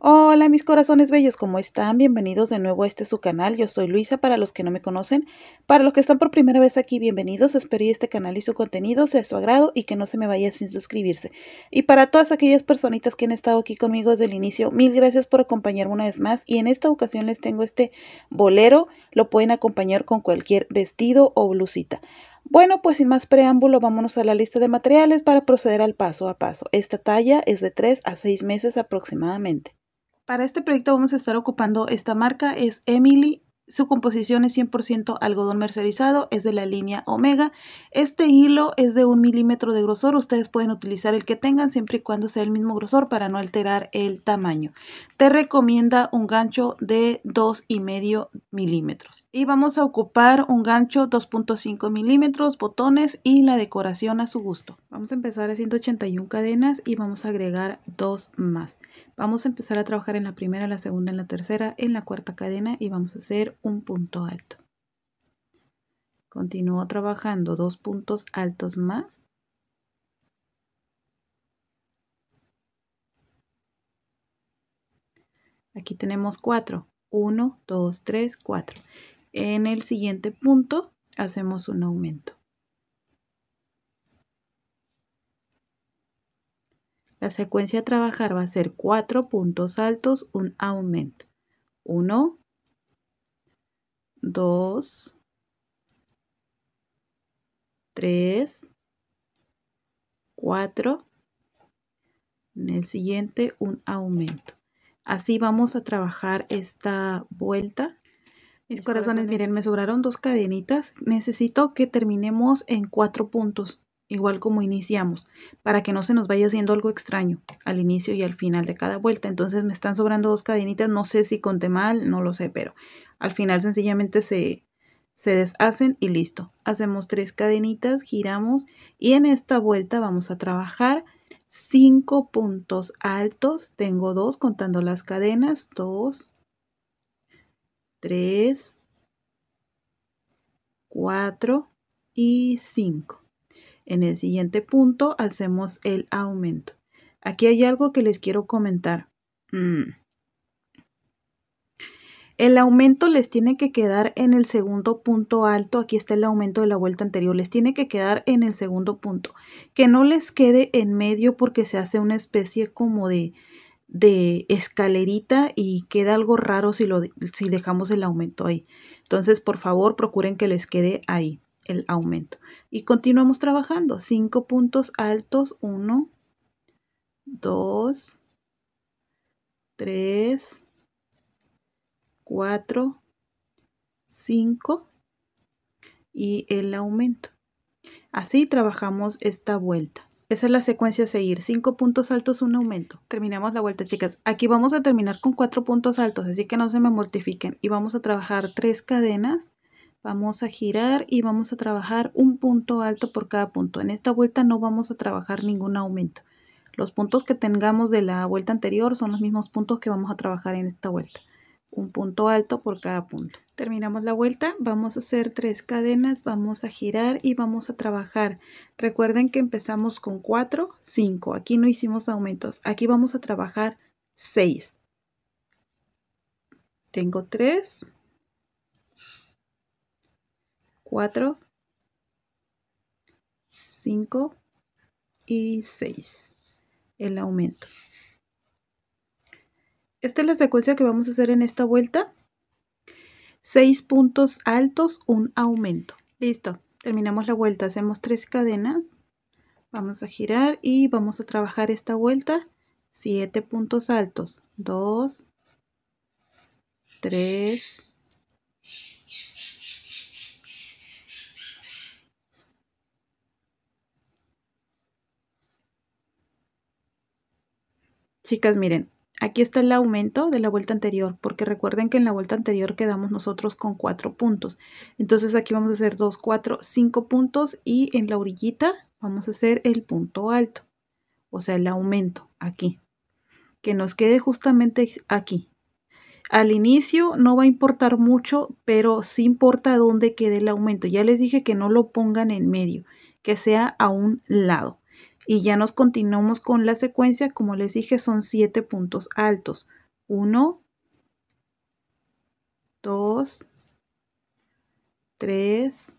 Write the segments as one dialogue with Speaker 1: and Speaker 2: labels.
Speaker 1: Hola mis corazones bellos, ¿cómo están? Bienvenidos de nuevo a este su canal, yo soy Luisa para los que no me conocen, para los que están por primera vez aquí, bienvenidos, espero que este canal y su contenido sea su agrado y que no se me vaya sin suscribirse. Y para todas aquellas personitas que han estado aquí conmigo desde el inicio, mil gracias por acompañarme una vez más y en esta ocasión les tengo este bolero, lo pueden acompañar con cualquier vestido o blusita. Bueno, pues sin más preámbulo, vámonos a la lista de materiales para proceder al paso a paso. Esta talla es de 3 a 6 meses aproximadamente. Para este proyecto vamos a estar ocupando esta marca, es Emily. Su composición es 100% algodón mercerizado, es de la línea Omega. Este hilo es de un milímetro de grosor, ustedes pueden utilizar el que tengan siempre y cuando sea el mismo grosor para no alterar el tamaño. Te recomienda un gancho de 2,5 milímetros. Y vamos a ocupar un gancho 2,5 milímetros, botones y la decoración a su gusto. Vamos a empezar a 181 cadenas y vamos a agregar dos más. Vamos a empezar a trabajar en la primera, la segunda, en la tercera, en la cuarta cadena y vamos a hacer un punto alto. Continúo trabajando dos puntos altos más. Aquí tenemos cuatro. Uno, dos, tres, cuatro. En el siguiente punto hacemos un aumento. La secuencia a trabajar va a ser cuatro puntos altos, un aumento. 1, 2, 3, 4. En el siguiente un aumento. Así vamos a trabajar esta vuelta. Mis corazones, miren, me sobraron dos cadenitas. Necesito que terminemos en cuatro puntos igual como iniciamos, para que no se nos vaya haciendo algo extraño al inicio y al final de cada vuelta. Entonces me están sobrando dos cadenitas, no sé si conté mal, no lo sé, pero al final sencillamente se, se deshacen y listo. Hacemos tres cadenitas, giramos y en esta vuelta vamos a trabajar cinco puntos altos. Tengo dos contando las cadenas, dos, tres, cuatro y cinco. En el siguiente punto hacemos el aumento. Aquí hay algo que les quiero comentar. Mm. El aumento les tiene que quedar en el segundo punto alto. Aquí está el aumento de la vuelta anterior. Les tiene que quedar en el segundo punto. Que no les quede en medio porque se hace una especie como de, de escalerita y queda algo raro si, si dejamos el aumento ahí. Entonces, por favor, procuren que les quede ahí el aumento. Y continuamos trabajando. 5 puntos altos. 1, 2, 3, 4, 5 y el aumento. Así trabajamos esta vuelta. Esa es la secuencia a seguir. 5 puntos altos, un aumento. Terminamos la vuelta, chicas. Aquí vamos a terminar con 4 puntos altos, así que no se me mortifiquen. Y vamos a trabajar 3 cadenas Vamos a girar y vamos a trabajar un punto alto por cada punto. En esta vuelta no vamos a trabajar ningún aumento. Los puntos que tengamos de la vuelta anterior son los mismos puntos que vamos a trabajar en esta vuelta. Un punto alto por cada punto. Terminamos la vuelta, vamos a hacer tres cadenas, vamos a girar y vamos a trabajar. Recuerden que empezamos con 4, 5. Aquí no hicimos aumentos. Aquí vamos a trabajar 6. Tengo 3, 4, 5 y 6. El aumento. Esta es la secuencia que vamos a hacer en esta vuelta. 6 puntos altos, un aumento. Listo, terminamos la vuelta. Hacemos 3 cadenas. Vamos a girar y vamos a trabajar esta vuelta. 7 puntos altos. 2, 3, Chicas, miren, aquí está el aumento de la vuelta anterior, porque recuerden que en la vuelta anterior quedamos nosotros con cuatro puntos. Entonces aquí vamos a hacer 2, 4, 5 puntos y en la orillita vamos a hacer el punto alto, o sea, el aumento aquí, que nos quede justamente aquí. Al inicio no va a importar mucho, pero sí importa dónde quede el aumento. Ya les dije que no lo pongan en medio, que sea a un lado. Y ya nos continuamos con la secuencia, como les dije, son 7 puntos altos. 1, 2, 3,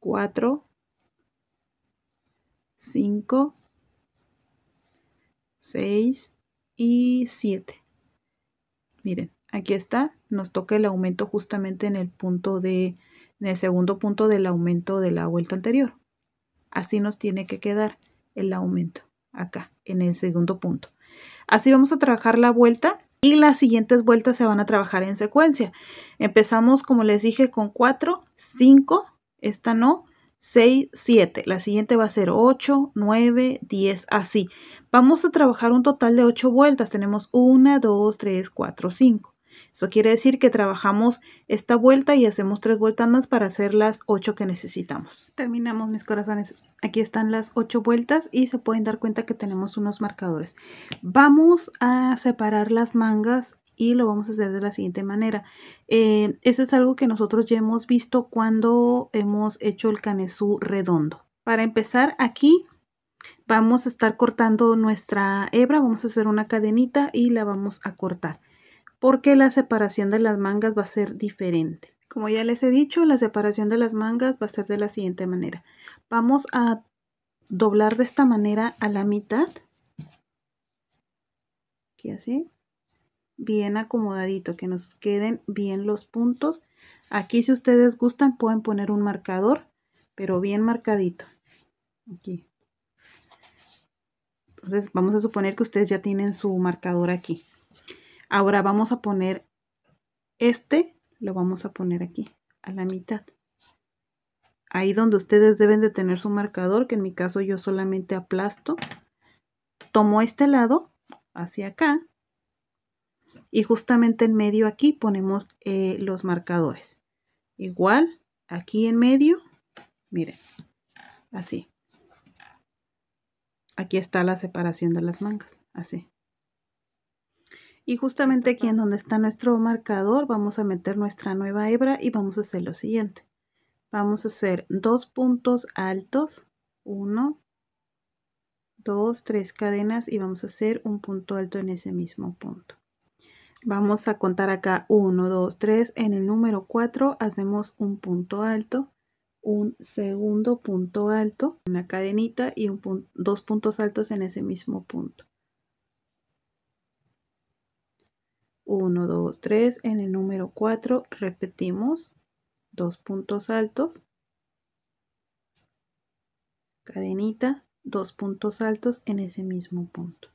Speaker 1: 4, 5, 6 y 7. Miren, aquí está, nos toca el aumento justamente en el punto de, en el segundo punto del aumento de la vuelta anterior. Así nos tiene que quedar el aumento acá en el segundo punto. Así vamos a trabajar la vuelta y las siguientes vueltas se van a trabajar en secuencia. Empezamos, como les dije, con 4, 5, esta no, 6, 7. La siguiente va a ser 8, 9, 10, así. Vamos a trabajar un total de 8 vueltas. Tenemos 1, 2, 3, 4, 5. Eso quiere decir que trabajamos esta vuelta y hacemos tres vueltas más para hacer las ocho que necesitamos. Terminamos mis corazones. Aquí están las ocho vueltas y se pueden dar cuenta que tenemos unos marcadores. Vamos a separar las mangas y lo vamos a hacer de la siguiente manera. Eh, eso es algo que nosotros ya hemos visto cuando hemos hecho el canesú redondo. Para empezar aquí vamos a estar cortando nuestra hebra, vamos a hacer una cadenita y la vamos a cortar porque la separación de las mangas va a ser diferente. Como ya les he dicho, la separación de las mangas va a ser de la siguiente manera. Vamos a doblar de esta manera a la mitad. Aquí así. Bien acomodadito, que nos queden bien los puntos. Aquí si ustedes gustan pueden poner un marcador, pero bien marcadito. Aquí. Entonces vamos a suponer que ustedes ya tienen su marcador aquí. Ahora vamos a poner este, lo vamos a poner aquí, a la mitad. Ahí donde ustedes deben de tener su marcador, que en mi caso yo solamente aplasto. Tomo este lado, hacia acá, y justamente en medio aquí ponemos eh, los marcadores. Igual, aquí en medio, miren, así. Aquí está la separación de las mangas, así. Y justamente aquí en donde está nuestro marcador vamos a meter nuestra nueva hebra y vamos a hacer lo siguiente. Vamos a hacer dos puntos altos, uno, dos, tres cadenas y vamos a hacer un punto alto en ese mismo punto. Vamos a contar acá 1, 2, 3. En el número 4 hacemos un punto alto, un segundo punto alto, una cadenita y un dos puntos altos en ese mismo punto. 1, 2, 3. En el número 4 repetimos dos puntos altos, cadenita, dos puntos altos en ese mismo punto.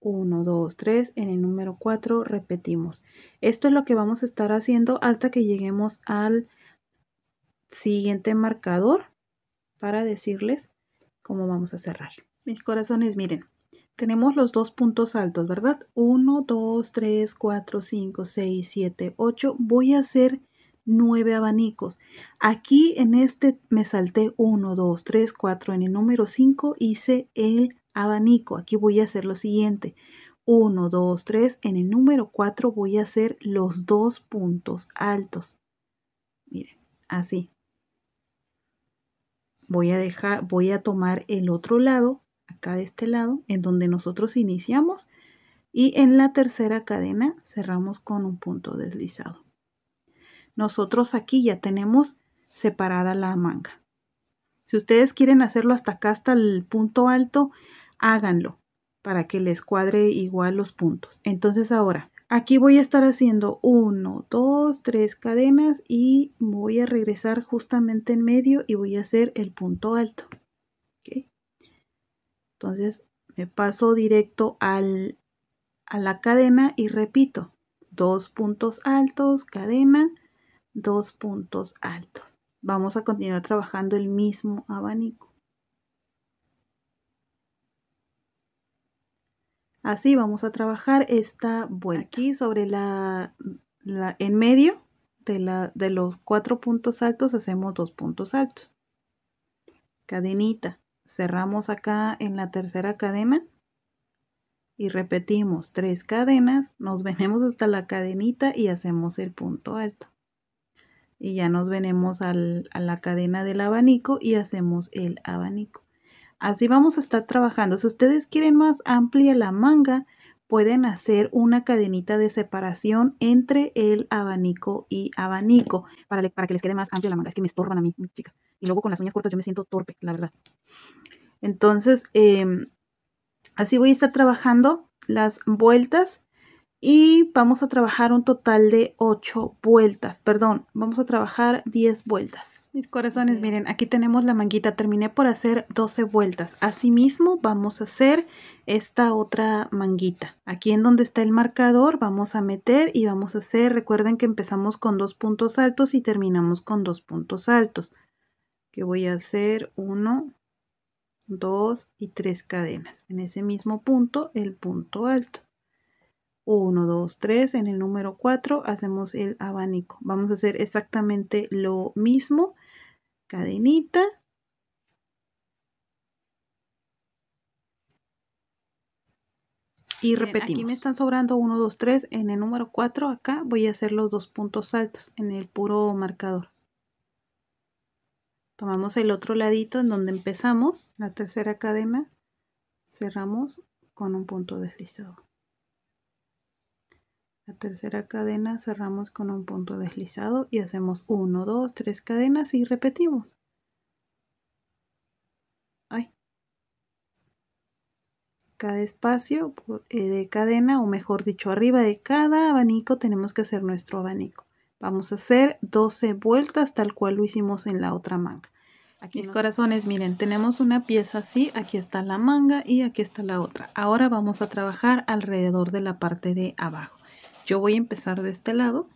Speaker 1: 1, 2, 3, en el número 4 repetimos. Esto es lo que vamos a estar haciendo hasta que lleguemos al siguiente marcador para decirles cómo vamos a cerrar. Mis corazones, miren, tenemos los dos puntos altos, ¿verdad? 1, 2, 3, 4, 5, 6, 7, 8. Voy a hacer 9 abanicos. Aquí en este me salté 1, 2, 3, 4. En el número 5 hice el abanico. Aquí voy a hacer lo siguiente. 1, 2, 3. En el número 4 voy a hacer los dos puntos altos. Miren, así. Voy a dejar, voy a tomar el otro lado acá de este lado, en donde nosotros iniciamos y en la tercera cadena cerramos con un punto deslizado. Nosotros aquí ya tenemos separada la manga. Si ustedes quieren hacerlo hasta acá, hasta el punto alto, háganlo para que les cuadre igual los puntos. Entonces ahora, aquí voy a estar haciendo 1, 2, 3 cadenas y voy a regresar justamente en medio y voy a hacer el punto alto. Entonces me paso directo a la cadena y repito, dos puntos altos, cadena, dos puntos altos. Vamos a continuar trabajando el mismo abanico. Así vamos a trabajar esta vuelta aquí sobre la, la en medio de, de los cuatro puntos altos hacemos dos puntos altos. Cadenita cerramos acá en la tercera cadena y repetimos tres cadenas, nos venemos hasta la cadenita y hacemos el punto alto. Y ya nos venemos a la cadena del abanico y hacemos el abanico. Así vamos a estar trabajando. Si ustedes quieren más amplia la manga, pueden hacer una cadenita de separación entre el abanico y abanico para, para que les quede más amplia la manga. Es que me estorban a mí, chicas. Y luego con las uñas cortas yo me siento torpe, la verdad. Entonces, em, así voy a estar trabajando las vueltas y vamos a trabajar un total de 8 vueltas, perdón, vamos a trabajar 10 vueltas. Mis corazones, miren, aquí tenemos la manguita, terminé por hacer 12 vueltas. Asimismo vamos a hacer esta otra manguita. Aquí en donde está el marcador vamos a meter y vamos a hacer, recuerden que empezamos con dos puntos altos y terminamos con dos puntos altos. Que voy a hacer 1, 2 y 3 cadenas. En ese mismo punto el punto alto 1, 2, 3. En el número 4 hacemos el abanico. Vamos a hacer exactamente lo mismo. Cadenita. Y repetimos. aquí me están sobrando 1, 2, 3. En el número 4 acá voy a hacer los dos puntos altos en el puro marcador. Tomamos el otro ladito en donde empezamos, la tercera cadena, cerramos con un punto deslizado. La tercera cadena cerramos con un punto deslizado y hacemos 1, 2, 3 cadenas y repetimos. Cada espacio eh, de cadena, o mejor dicho, arriba de cada abanico tenemos que hacer nuestro abanico. Vamos a hacer 12 vueltas tal cual lo hicimos en la otra manga. Aquí mis corazones, miren, tenemos una pieza así, aquí está la manga y aquí está la otra. Ahora vamos a trabajar alrededor de la parte de abajo yo voy a empezar de este lado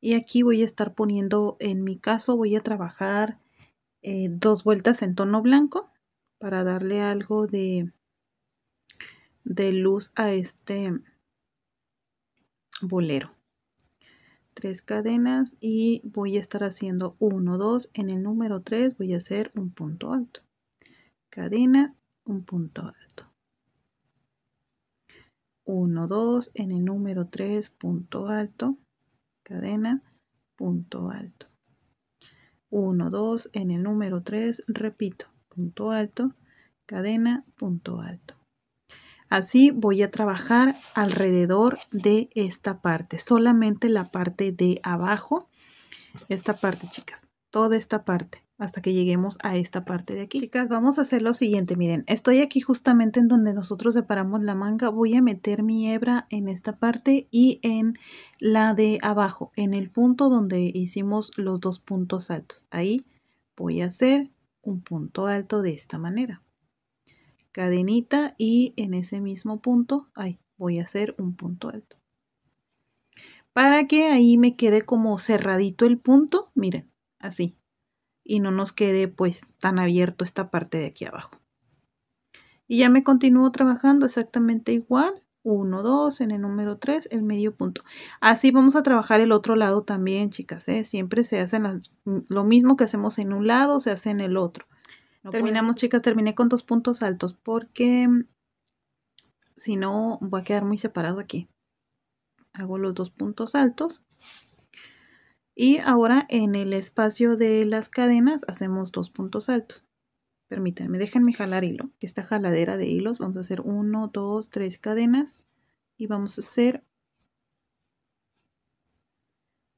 Speaker 1: y aquí voy a estar poniendo en mi caso voy a trabajar eh, dos vueltas en tono blanco para darle algo de de luz a este bolero tres cadenas y voy a estar haciendo uno, dos, en el número tres voy a hacer un punto alto cadena un punto alto 1, 2, en el número 3, punto alto, cadena, punto alto. 1, 2, en el número 3, repito, punto alto, cadena, punto alto. Así voy a trabajar alrededor de esta parte, solamente la parte de abajo, esta parte chicas, toda esta parte hasta que lleguemos a esta parte de aquí. Chicas, vamos a hacer lo siguiente, miren, estoy aquí justamente en donde nosotros separamos la manga, voy a meter mi hebra en esta parte y en la de abajo, en el punto donde hicimos los dos puntos altos. Ahí voy a hacer un punto alto de esta manera. Cadenita y en ese mismo punto, ahí voy a hacer un punto alto. Para que ahí me quede como cerradito el punto, miren, así, y no nos quede pues tan abierto esta parte de aquí abajo. Y ya me continúo trabajando exactamente igual. 1, 2, en el número 3, el medio punto. Así vamos a trabajar el otro lado también, chicas. ¿eh? Siempre se hace lo mismo que hacemos en un lado, se hace en el otro. Terminamos, chicas, terminé con dos puntos altos porque mm, si no, va a quedar muy separado aquí. Hago los dos puntos altos y ahora en el espacio de las cadenas hacemos dos puntos altos. Permítanme, déjenme jalar hilo. Esta jaladera de hilos, vamos a hacer 1, dos, tres cadenas y vamos a hacer...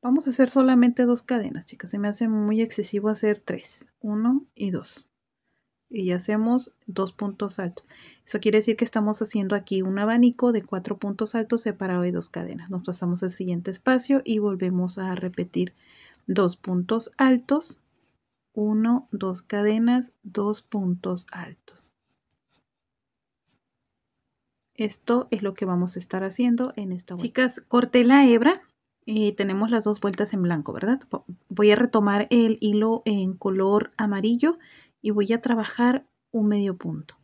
Speaker 1: Vamos a hacer solamente dos cadenas, chicas. Se me hace muy excesivo hacer tres. Uno y dos y hacemos dos puntos altos. Eso quiere decir que estamos haciendo aquí un abanico de cuatro puntos altos separado de dos cadenas. Nos pasamos al siguiente espacio y volvemos a repetir dos puntos altos, uno, dos cadenas, dos puntos altos. Esto es lo que vamos a estar haciendo en esta vuelta. Chicas, corté la hebra y tenemos las dos vueltas en blanco, ¿verdad? Voy a retomar el hilo en color amarillo y voy a trabajar un medio punto.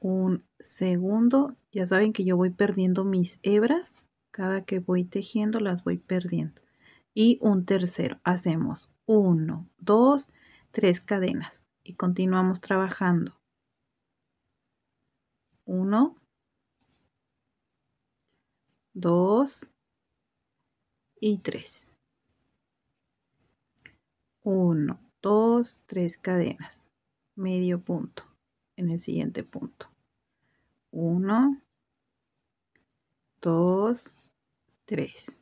Speaker 1: Un segundo, ya saben que yo voy perdiendo mis hebras, cada que voy tejiendo las voy perdiendo. Y un tercero, hacemos uno dos tres cadenas y continuamos trabajando. uno dos y tres uno Dos, tres cadenas, medio punto en el siguiente punto. 1, 2, 3.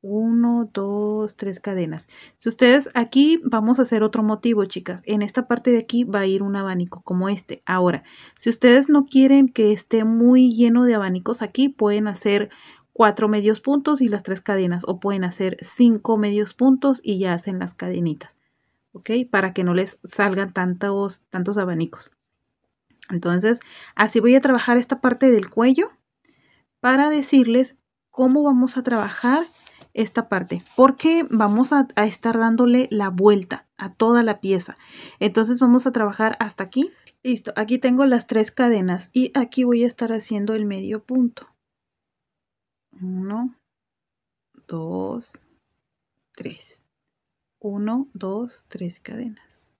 Speaker 1: 1, 2, tres cadenas. Si ustedes aquí vamos a hacer otro motivo, chicas. En esta parte de aquí va a ir un abanico como este. Ahora, si ustedes no quieren que esté muy lleno de abanicos aquí, pueden hacer cuatro medios puntos y las tres cadenas o pueden hacer cinco medios puntos y ya hacen las cadenitas. ¿ok? Para que no les salgan tantos, tantos abanicos. Entonces, así voy a trabajar esta parte del cuello para decirles cómo vamos a trabajar esta parte porque vamos a, a, estar dándole la vuelta a toda la pieza entonces vamos a trabajar hasta aquí listo aquí tengo las tres cadenas y aquí voy a estar haciendo el medio punto uno dos tres 1, 2, 3 cadenas.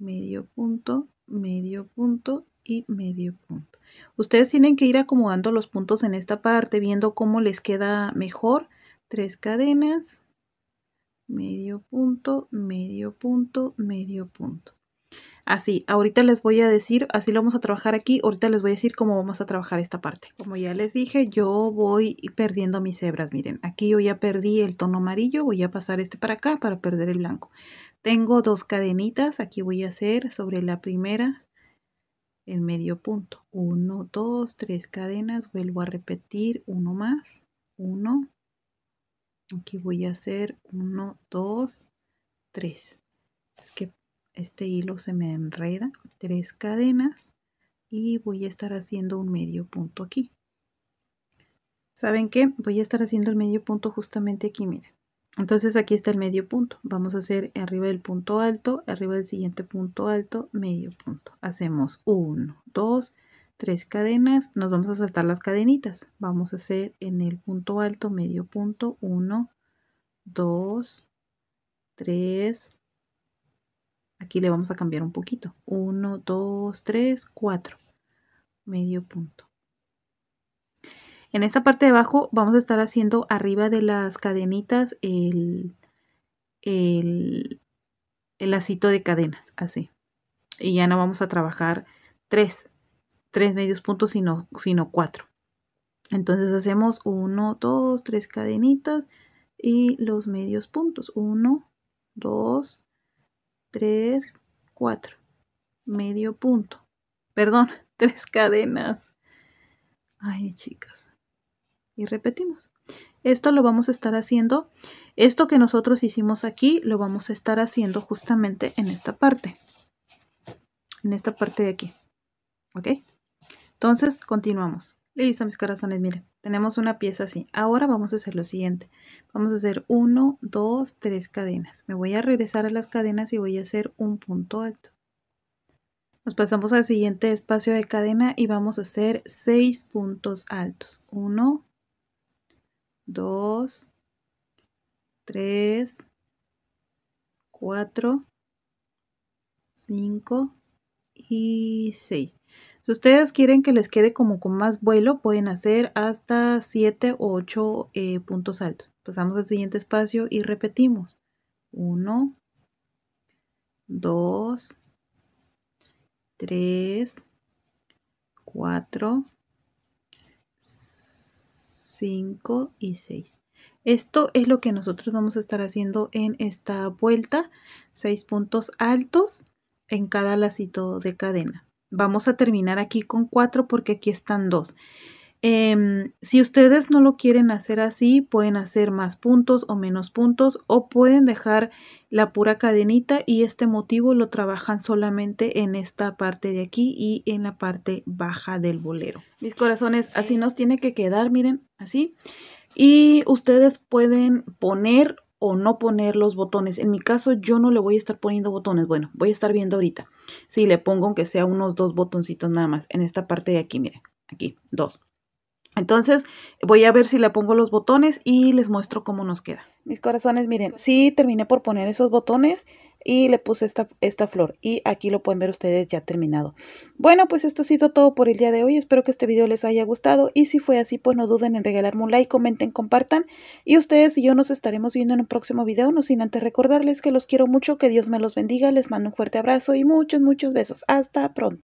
Speaker 1: Medio punto, medio punto y medio punto. Ustedes tienen que ir acomodando los puntos en esta parte, viendo cómo les queda mejor. Tres cadenas, medio punto, medio punto, medio punto así. Ahorita les voy a decir, así lo vamos a trabajar aquí, ahorita les voy a decir cómo vamos a trabajar esta parte. Como ya les dije, yo voy perdiendo mis hebras, miren, aquí yo ya perdí el tono amarillo, voy a pasar este para acá para perder el blanco. Tengo dos cadenitas, aquí voy a hacer sobre la primera el medio punto. Uno, dos, tres cadenas, vuelvo a repetir, uno más, uno, aquí voy a hacer uno, dos, tres, Es que este hilo se me enreda tres cadenas y voy a estar haciendo un medio punto aquí saben qué voy a estar haciendo el medio punto justamente aquí miren entonces aquí está el medio punto vamos a hacer arriba del punto alto arriba del siguiente punto alto medio punto hacemos 1 2 tres cadenas nos vamos a saltar las cadenitas vamos a hacer en el punto alto medio punto 1 2 tres. Aquí le vamos a cambiar un poquito. 1, 2, 3, 4. Medio punto. En esta parte de abajo vamos a estar haciendo arriba de las cadenitas el, el, el lacito de cadenas, así. Y ya no vamos a trabajar tres, 3 medios puntos, sino, sino cuatro. Entonces hacemos 1, 2, 3 cadenitas y los medios puntos. 1, 2, 3, 4, medio punto. Perdón, tres cadenas. Ay, chicas. Y repetimos. Esto lo vamos a estar haciendo, esto que nosotros hicimos aquí, lo vamos a estar haciendo justamente en esta parte. En esta parte de aquí. ¿Ok? Entonces, continuamos. Listo, mis corazones, miren, tenemos una pieza así. Ahora vamos a hacer lo siguiente. Vamos a hacer 1, 2, 3 cadenas. Me voy a regresar a las cadenas y voy a hacer un punto alto. Nos pasamos al siguiente espacio de cadena y vamos a hacer 6 puntos altos. 1, 2, 3, 4, 5 y 6. Si ustedes quieren que les quede como con más vuelo, pueden hacer hasta 7 o 8 puntos altos. Pasamos al siguiente espacio y repetimos. 1, 2, 3, 4, 5 y 6. Esto es lo que nosotros vamos a estar haciendo en esta vuelta. 6 puntos altos en cada lacito de cadena. Vamos a terminar aquí con cuatro porque aquí están dos. Em, si ustedes no lo quieren hacer así, pueden hacer más puntos o menos puntos o pueden dejar la pura cadenita y este motivo lo trabajan solamente en esta parte de aquí y en la parte baja del bolero. Mis corazones, así nos tiene que quedar, miren, así. Y ustedes pueden poner o no poner los botones. En mi caso yo no le voy a estar poniendo botones. Bueno, voy a estar viendo ahorita. Si sí, le pongo aunque sea unos dos botoncitos nada más en esta parte de aquí, miren, aquí, dos. Entonces voy a ver si le pongo los botones y les muestro cómo nos queda. Mis corazones, miren, sí terminé por poner esos botones y le puse esta, esta flor y aquí lo pueden ver ustedes ya terminado. Bueno, pues esto ha sido todo por el día de hoy, espero que este video les haya gustado y si fue así pues no duden en regalarme un like, comenten, compartan y ustedes y yo nos estaremos viendo en un próximo video, no sin antes recordarles que los quiero mucho, que Dios me los bendiga, les mando un fuerte abrazo y muchos muchos besos, hasta pronto.